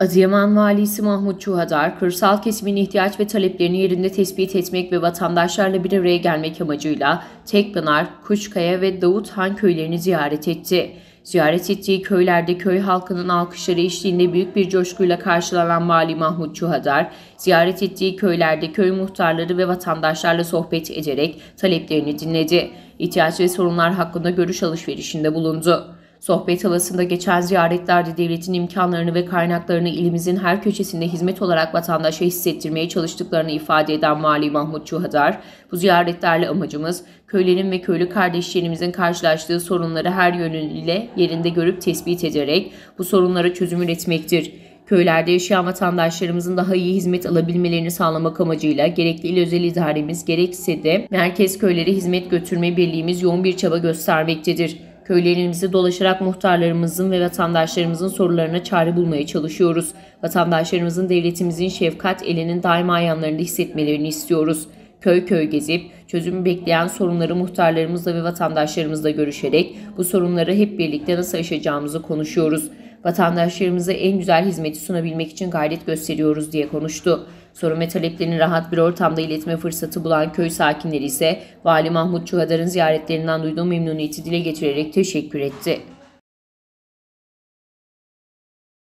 Adıyaman Valisi Mahmut Çuhadar, kırsal kesimin ihtiyaç ve taleplerini yerinde tespit etmek ve vatandaşlarla bir araya gelmek amacıyla Tekpınar, Kuşkaya ve Davuthan köylerini ziyaret etti. Ziyaret ettiği köylerde köy halkının alkışları eşliğinde büyük bir coşkuyla karşılanan Vali Mahmut Çuhadar, ziyaret ettiği köylerde köy muhtarları ve vatandaşlarla sohbet ederek taleplerini dinledi. İhtiyaç ve sorunlar hakkında görüş alışverişinde bulundu. Sohbet havasında geçen ziyaretlerde devletin imkanlarını ve kaynaklarını ilimizin her köşesinde hizmet olarak vatandaşa hissettirmeye çalıştıklarını ifade eden Mali Mahmut Çuhadar, bu ziyaretlerle amacımız köylerin ve köylü kardeşlerimizin karşılaştığı sorunları her yönüyle yerinde görüp tespit ederek bu sorunlara çözüm üretmektir. Köylerde yaşayan vatandaşlarımızın daha iyi hizmet alabilmelerini sağlamak amacıyla gerekli il özel idaremiz gerekse de merkez köylere hizmet götürme birliğimiz yoğun bir çaba göstermektedir. Köylerimizi dolaşarak muhtarlarımızın ve vatandaşlarımızın sorularına çare bulmaya çalışıyoruz. Vatandaşlarımızın devletimizin şefkat elinin daima yanlarında hissetmelerini istiyoruz. Köy köy gezip çözümü bekleyen sorunları muhtarlarımızla ve vatandaşlarımızla görüşerek bu sorunları hep birlikte nasıl aşacağımızı konuşuyoruz vatandaşlarımıza en güzel hizmeti sunabilmek için gayret gösteriyoruz diye konuştu. Sorun ve taleplerini rahat bir ortamda iletme fırsatı bulan köy sakinleri ise Vali Mahmut Çuhadar'ın ziyaretlerinden duyduğu memnuniyeti dile getirerek teşekkür etti.